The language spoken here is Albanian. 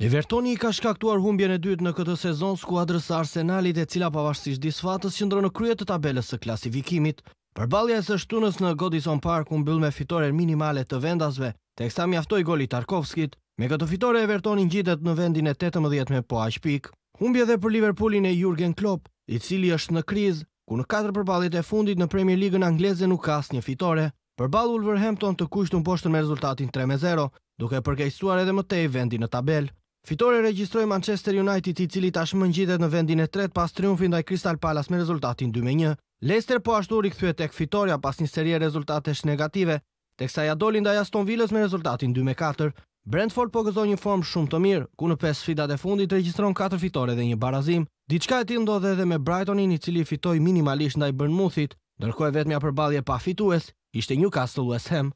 Evertoni i ka shkaktuar humbjen e dytë në këtë sezon skuadrës së Arsenalit e cila pavarësisht disfatës që qëndron në krye të tabelës së klasifikimit. Përballja e së shtunës në Godison Park u mbyll me fitore minimale të vendasve, teksa mjaftoi goli Tarkovskit. Me këtë fitore Evertoni ngjitet në vendin e 18 me po aq pik. Humbje edhe për Liverpoolin e Jurgen Klopp, i cili është në krizë, ku në katër përballjet e fundit në Premier league angleze nuk ka asnjë fitore. Përball Wolverhampton të kushtun poshtën me rezultatin 3-0, duke përkeqësuar edhe më tej vendin në tabelë. Fitore regjistroj Manchester United i cili tashmë ngjitet në vendin e tret pas triumfin dhe Crystal Palace me rezultatin 2-1. Leicester po ashtu rikthye tek fitoria pas një serie rezultatesh negative, teksa ja dolin dhe Aston Villas me rezultatin 2-4. Brentford po gëzoj një form shumë të mirë, ku në pes sfidat e fundit regjistron 4 fitore dhe një barazim. Diçka e ti ndodhe edhe me Brightonin i cili fitoj minimalisht ndaj Burnmouthit, ndërko e vetëmja përbalje pa fitues, ishte Newcastle West Ham.